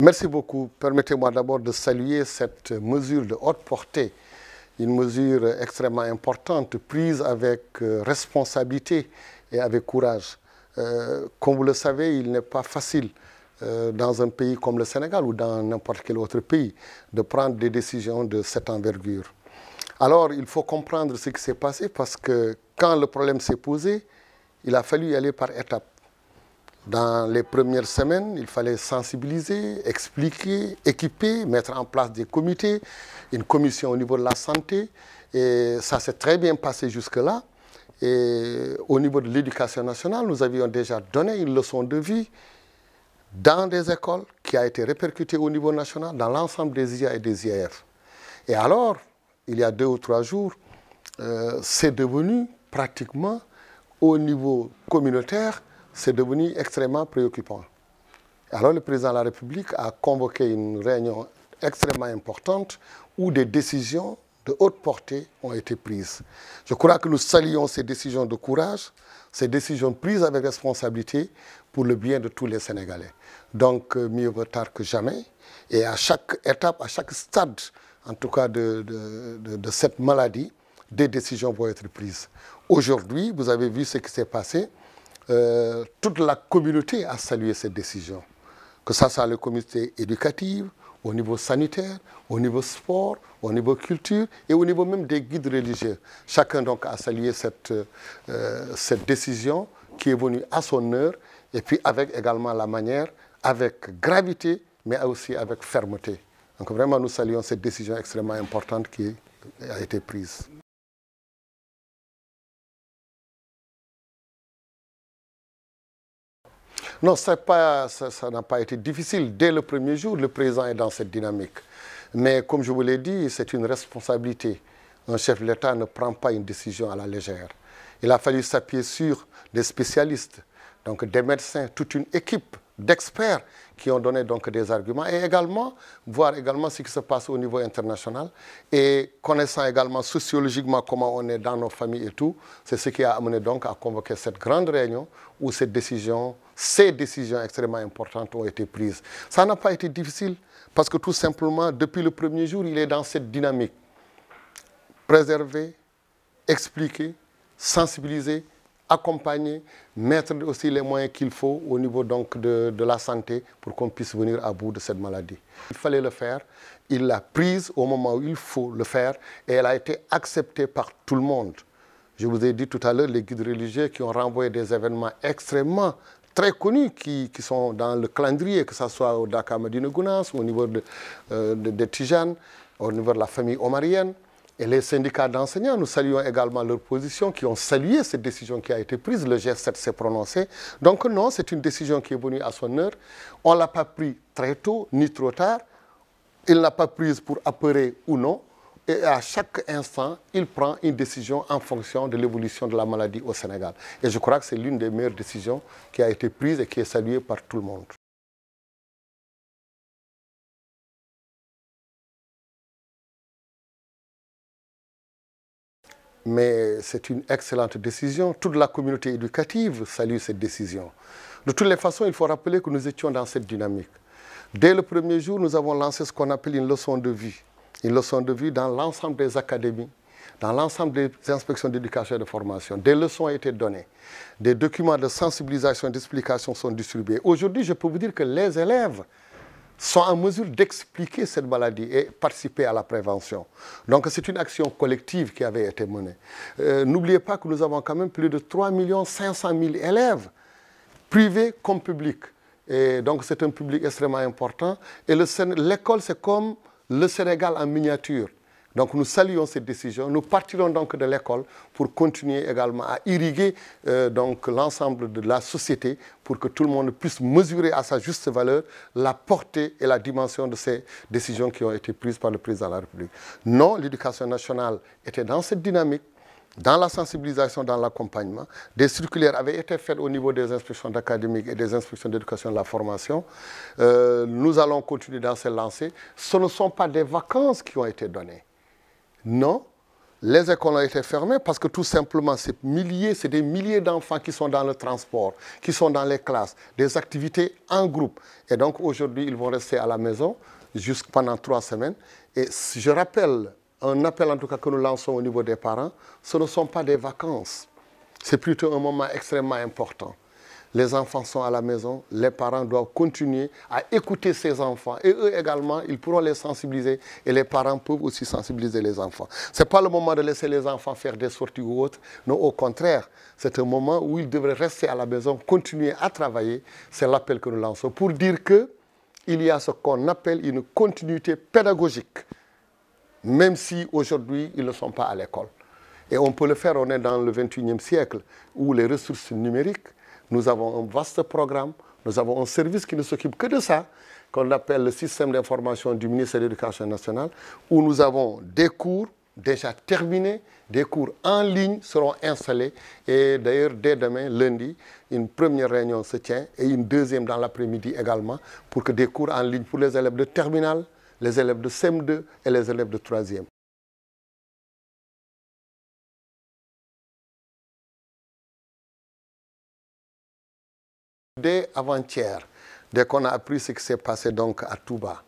Merci beaucoup. Permettez-moi d'abord de saluer cette mesure de haute portée, une mesure extrêmement importante prise avec euh, responsabilité et avec courage. Euh, comme vous le savez, il n'est pas facile euh, dans un pays comme le Sénégal ou dans n'importe quel autre pays de prendre des décisions de cette envergure. Alors, il faut comprendre ce qui s'est passé parce que quand le problème s'est posé, il a fallu y aller par étapes. Dans les premières semaines, il fallait sensibiliser, expliquer, équiper, mettre en place des comités, une commission au niveau de la santé. Et ça s'est très bien passé jusque-là. Et au niveau de l'éducation nationale, nous avions déjà donné une leçon de vie dans des écoles qui a été répercutée au niveau national, dans l'ensemble des IA et des IAF. Et alors, il y a deux ou trois jours, euh, c'est devenu pratiquement au niveau communautaire, c'est devenu extrêmement préoccupant. Alors le président de la République a convoqué une réunion extrêmement importante où des décisions de haute portée ont été prises. Je crois que nous saluons ces décisions de courage, ces décisions prises avec responsabilité pour le bien de tous les Sénégalais. Donc, euh, mieux vaut tard que jamais. Et à chaque étape, à chaque stade, en tout cas de, cette maladie, des décisions vont être prises. Aujourd'hui, vous avez vu ce qui s'est passé. Euh, toute la communauté a salué ces décisions, que ce soit le comité éducative, au niveau sanitaire, au niveau sport, au niveau culture et au niveau même des guides religieux. Chacun donc a salué cette, euh, cette décision qui est venue à son heure et puis avec également la manière, avec gravité, mais aussi avec fermeté. Donc vraiment, nous saluons cette décision extrêmement importante qui a été prise. Non, ça n'a pas été difficile. Dès le premier jour, le président est dans cette dynamique. Mais comme je vous l'ai dit, c'est une responsabilité. Un chef de l'État ne prend pas une décision à la légère. Il a fallu s'appuyer sur des spécialistes, donc des médecins, toute une équipe d'experts qui ont donné donc des arguments et également voir également ce qui se passe au niveau international et connaissant également sociologiquement comment on est dans nos familles et tout, c'est ce qui a amené donc à convoquer cette grande réunion où cette décision ces décisions extrêmement importantes ont été prises. Ça n'a pas été difficile parce que tout simplement, depuis le premier jour, il est dans cette dynamique. Préserver, expliquer, sensibiliser, accompagner, mettre aussi les moyens qu'il faut au niveau donc de, de la santé pour qu'on puisse venir à bout de cette maladie. Il fallait le faire, il l'a prise au moment où il faut le faire et elle a été acceptée par tout le monde. Je vous ai dit tout à l'heure, les guides religieux qui ont renvoyé des événements extrêmement très connus qui, sont dans le calendrier, que ce soit au Dakar Medina Gounas, au niveau de, euh, Tijan, au niveau de la famille omarienne. Et les syndicats d'enseignants, nous saluons également leur position, qui ont salué cette décision qui a été prise. Le G7 s'est prononcé. Donc non, c'est une décision qui est venue à son heure. On ne l'a pas prise très tôt, ni trop tard. Il ne l'a pas prise pour apeurer ou non et à chaque instant, il prend une décision en fonction de l'évolution de la maladie au Sénégal. Et je crois que c'est l'une des meilleures décisions qui a été prise et qui est saluée par tout le monde. Mais c'est une excellente décision. Toute la communauté éducative salue cette décision. De toutes les façons, il faut rappeler que nous étions dans cette dynamique. Dès le premier jour, nous avons lancé ce qu'on appelle une leçon de vie une le de vie dans l'ensemble des académies, dans l'ensemble des inspections d'éducation et de formation. Des leçons ont été données. Des documents de sensibilisation et d'explication sont distribués. Aujourd'hui, je peux vous dire que les élèves sont en mesure d'expliquer cette maladie et participer à la prévention. Donc c'est une action collective qui avait été menée. Euh, n'oubliez pas que nous avons quand même plus de 3 500 000 élèves, privés comme publics. Et donc c'est un public extrêmement important. Et l'école, c'est comme le Sénégal en miniature. Donc nous saluons cette décision. Nous partirons donc de l'école pour continuer également à irriguer euh, l'ensemble de la société pour que tout le monde puisse mesurer à sa juste valeur la portée et la dimension de ces décisions qui ont été prises par le président de la République. Non, l'éducation nationale était dans cette dynamique dans la sensibilisation, dans l'accompagnement. Des circulaires avaient été faites au niveau des inspections académiques et des inspections d'éducation et de la formation. Euh, nous allons continuer dans ces lancers. Ce ne sont pas des vacances qui ont été données. Non, les écoles ont été fermées parce que tout simplement, c'est milliers, c'est des milliers d'enfants qui sont dans le transport, qui sont dans les classes, des activités en groupe. Et donc aujourd'hui, ils vont rester à la maison pendant trois semaines. Et je rappelle un appel en tout cas que nous lançons au niveau des parents, ce ne sont pas des vacances. C'est plutôt un moment extrêmement important. Les enfants sont à la maison, les parents doivent continuer à écouter ces enfants. Et eux également, ils pourront les sensibiliser et les parents peuvent aussi sensibiliser les enfants. Ce n'est pas le moment de laisser les enfants faire des sorties ou autres. Non, au contraire, c'est un moment où ils devraient rester à la maison, continuer à travailler. C'est l'appel que nous lançons pour dire qu'il y a ce qu'on appelle une continuité pédagogique même si aujourd'hui ils ne sont pas à l'école. Et on peut le faire, on est dans le 21e siècle où les ressources numériques, nous avons un vaste programme, nous avons un service qui ne s'occupe que de ça, qu'on appelle le système d'information du ministère de l'Éducation nationale, où nous avons des cours déjà terminés, des cours en ligne seront installés. Et d'ailleurs, dès demain, lundi, une première réunion se tient et une deuxième dans l'après-midi également, pour que des cours en ligne pour les élèves de terminale, les élèves de CM2 et les élèves de 3e. Dès avant-hier, dès qu'on a appris ce qui s'est passé donc à Touba,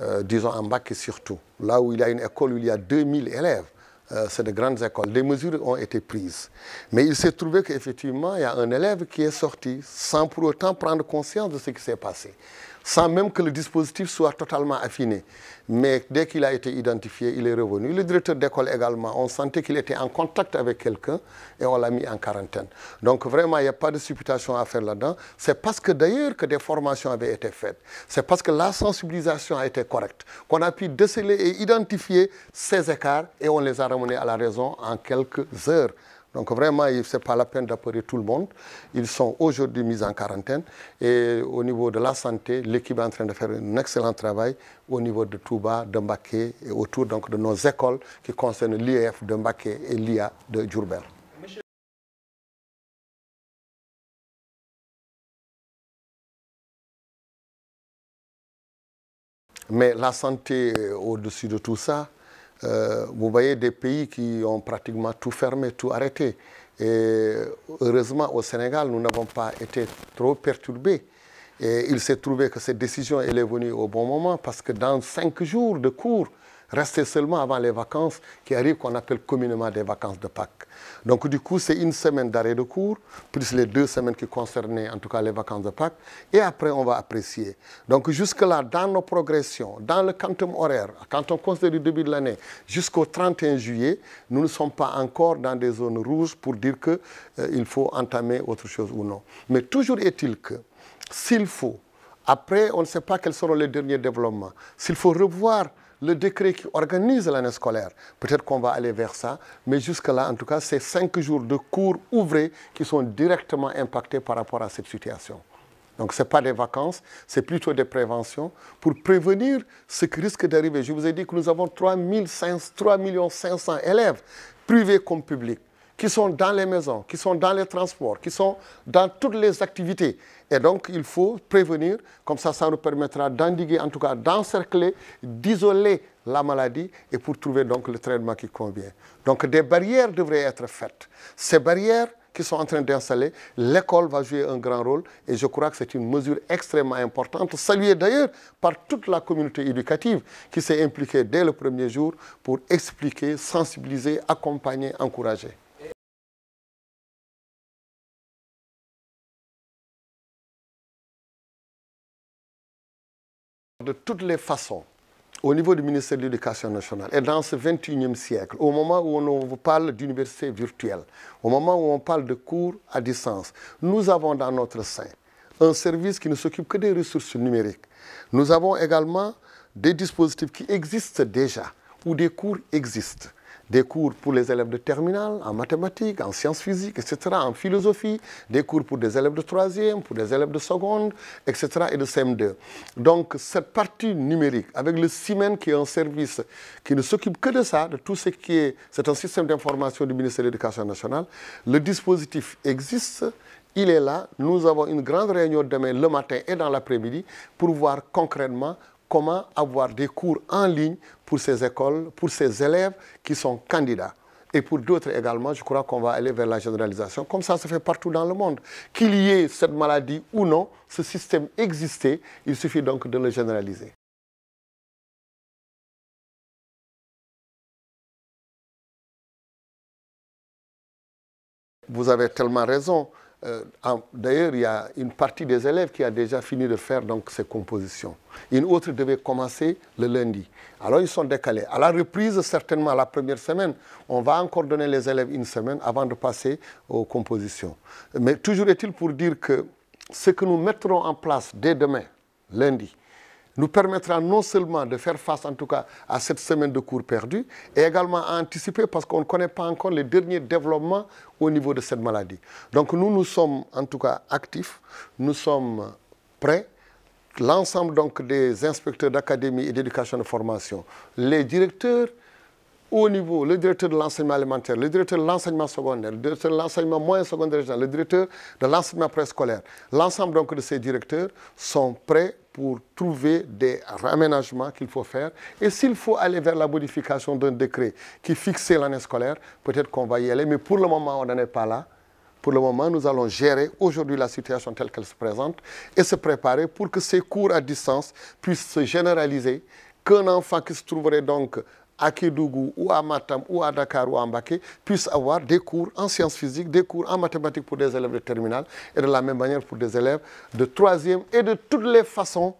euh, disons en bac surtout, là où il y a une école où il y a 2000 élèves, euh, c'est de grandes écoles. Des mesures ont été prises. Mais il s'est trouvé qu'effectivement, il y a un élève qui est sorti sans pour autant prendre conscience de ce qui s'est passé sans même que le dispositif soit totalement affiné. Mais dès qu'il a été identifié, il est revenu. Le directeur d'école également, on sentait qu'il était en contact avec quelqu'un et on l'a mis en quarantaine. Donc vraiment, il n'y a pas de supputation à faire là-dedans. C'est parce que d'ailleurs que des formations avaient été faites. C'est parce que la sensibilisation a été correcte qu'on a pu déceler et identifier ces écarts et on les a ramenés à la raison en quelques heures. Donc vraiment, ce n'est pas la peine d'appeler tout le monde. Ils sont aujourd'hui mis en quarantaine. Et au niveau de la santé, l'équipe est en train de faire un excellent travail au niveau de Touba, de et autour de nos écoles qui concernent l'IEF de Mbaké et l'IA de Djourbel. Mais la santé euh, au-dessus de tout ça, euh, vous voyez des pays qui ont pratiquement tout fermé, tout arrêté. Et heureusement, au Sénégal, nous n'avons pas été trop perturbés. Et il s'est trouvé que cette décision elle est venue au bon moment parce que dans cinq jours de cours, rester seulement avant les vacances qui arrivent, qu'on appelle communément des vacances de Pâques. Donc du coup, c'est une semaine d'arrêt de cours, plus les deux semaines qui concernaient en tout cas les vacances de Pâques, et après on va apprécier. Donc jusque-là, dans nos progressions, dans le quantum horaire, quand on considère le début de l'année jusqu'au 31 juillet, nous ne sommes pas encore dans des zones rouges pour dire qu'il euh, il faut entamer autre chose ou non. Mais toujours est-il que, s'il faut, après, on ne sait pas quels seront les derniers développements, s'il faut revoir le décret qui organise l'année scolaire. Peut-être qu'on va aller vers ça, mais jusque-là, en tout cas, c'est cinq jours de cours ouvrés qui sont directement impactés par rapport à cette situation. Donc, ce n'est pas des vacances, c'est plutôt des préventions pour prévenir ce qui risque d'arriver. Je vous ai dit que nous avons 3, 500, cinq élèves, privés comme publics qui sont dans les maisons, qui sont dans les transports, qui sont dans toutes les activités. Et donc, il faut prévenir, comme ça, ça nous permettra d'endiguer, en tout cas d'encercler, d'isoler la maladie et pour trouver donc le traitement qui convient. Donc, des barrières devraient être faites. Ces barrières qui sont en train d'installer, l'école va jouer un grand rôle et je crois que c'est une mesure extrêmement importante, saluée d'ailleurs par toute la communauté éducative qui s'est impliquée dès le premier jour pour expliquer, sensibiliser, accompagner, encourager. de toutes les façons au niveau du ministère de l'Éducation nationale et dans ce 21e siècle, au moment où on parle d'université virtuelle, au moment où on parle de cours à distance, nous avons dans notre sein un service qui ne s'occupe que des ressources numériques. Nous avons également des dispositifs qui existent déjà, où des cours existent des cours pour les élèves de terminale en mathématiques, en sciences physiques, etc., en philosophie, des cours pour des élèves de troisième, pour des élèves de seconde, etc., et de CM2. Donc, cette partie numérique, avec le CIMEN, qui est un service qui ne s'occupe que de ça, de tout ce qui est... C'est un système d'information du ministère de l'Éducation nationale. Le dispositif existe, il est là. Nous avons une grande réunion demain, le matin et dans l'après-midi, pour voir concrètement comment avoir des cours en ligne pour ces écoles, pour ces élèves qui sont candidats. Et pour d'autres également, je crois qu'on va aller vers la généralisation. Comme ça, ça fait partout dans le monde. Qu'il y ait cette maladie ou non, ce système existait, il suffit donc de le généraliser. Vous avez tellement raison. Euh, d'ailleurs, il y a une partie des élèves qui a déjà fini de faire donc, ces compositions. Une autre devait commencer le lundi. Alors, ils sont décalés. À la reprise, certainement, la première semaine, on va encore donner les élèves une semaine avant de passer aux compositions. Mais toujours est-il pour dire que ce que nous mettrons en place dès demain, lundi, nous permettra non seulement de faire face en tout cas à cette semaine de cours perdue et également à anticiper parce qu'on ne connaît pas encore les derniers développements au niveau de cette maladie. Donc nous, nous sommes en tout cas actifs, nous sommes prêts. L'ensemble donc des inspecteurs d'académie et d'éducation de formation, les directeurs haut niveau, le directeur de l'enseignement alimentaire, le directeur de l'enseignement secondaire, le directeur de l'enseignement moyen secondaire, le directeur de l'enseignement préscolaire. L'ensemble donc de ces directeurs sont prêts pour trouver des aménagements qu'il faut faire. Et s'il faut aller vers la modification d'un décret qui fixait l'année scolaire, peut-être qu'on va y aller, mais pour le moment, on n'en est pas là. Pour le moment, nous allons gérer aujourd'hui la situation telle qu'elle se présente et se préparer pour que ces cours à distance puissent se généraliser, qu'un enfant qui se trouverait donc à Kidougou, ou à Matam ou à Dakar ou à Mbake, puissent avoir des cours en sciences physiques, des cours en mathématiques pour des élèves de terminale et de la même manière pour des élèves de troisième. Et de toutes les façons,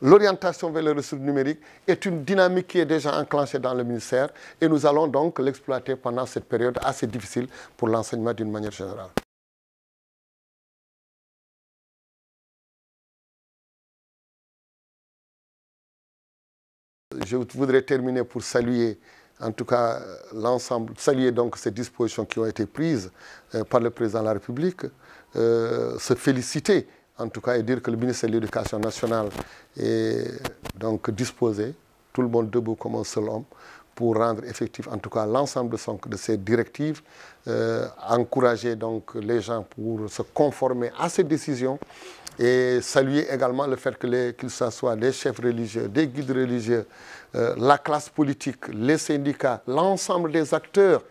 l'orientation vers les ressources numériques est une dynamique qui est déjà enclenchée dans le ministère et nous allons donc l'exploiter pendant cette période assez difficile pour l'enseignement d'une manière générale. je voudrais terminer pour saluer en tout cas l'ensemble, saluer donc ces dispositions qui ont été prises euh, par le président de la République, euh, se féliciter en tout cas et dire que le ministère de l'Éducation nationale est donc disposé, tout le monde debout comme un seul homme, pour rendre effectif en tout cas l'ensemble de, ces directives, euh, encourager donc les gens pour se conformer à ces décisions et saluer également le fait que, les, qu'ils ce les chefs religieux, des guides religieux, euh, la classe politique, les syndicats, l'ensemble des acteurs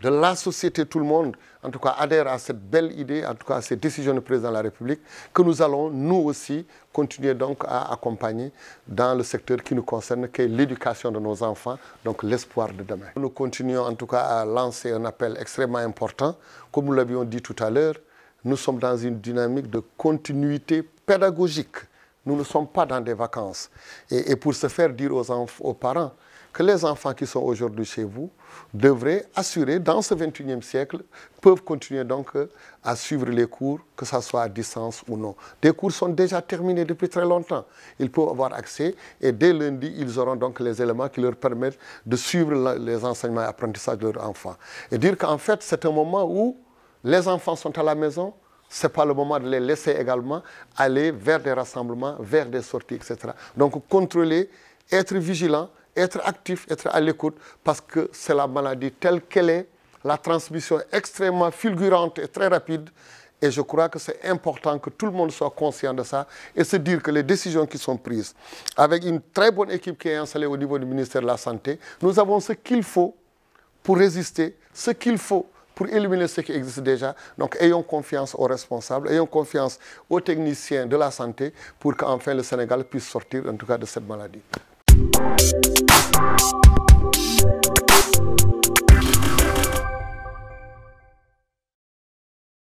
de la société, tout le monde, en tout cas, adhère à cette belle idée, en tout cas à ces décisions du président de la République, que nous allons, nous aussi, continuer donc à accompagner dans le secteur qui nous concerne, qui est l'éducation de nos enfants, donc l'espoir de demain. Nous continuons en tout cas à lancer un appel extrêmement important. Comme nous l'avions dit tout à l'heure, nous sommes dans une dynamique de continuité pédagogique. Nous ne sommes pas dans des vacances. Et, pour se faire dire aux parents, que les enfants qui sont aujourd'hui chez vous devraient assurer dans ce 21e siècle, peuvent continuer donc euh, à suivre les cours, que ce soit à distance ou non. Des cours sont déjà terminés depuis très longtemps. Ils peuvent avoir accès et dès lundi, ils auront donc les éléments qui leur permettent de suivre les enseignements et apprentissages de leurs enfants. Et dire qu'en fait, c'est un moment où les enfants sont à la maison, ce n'est pas le moment de les laisser également aller vers des rassemblements, vers des sorties, etc. Donc contrôler, être vigilant, être actif, être à l'écoute, parce que c'est la maladie telle qu'elle est, la transmission est extrêmement fulgurante et très rapide, et je crois que c'est important que tout le monde soit conscient de ça et se dire que les décisions qui sont prises, avec une très bonne équipe qui est installée au niveau du ministère de la Santé, nous avons ce qu'il faut pour résister, ce qu'il faut pour éliminer ce qui existe déjà. Donc ayons confiance aux responsables, ayons confiance aux techniciens de la santé pour qu'enfin le Sénégal puisse sortir en tout cas de cette maladie. Thank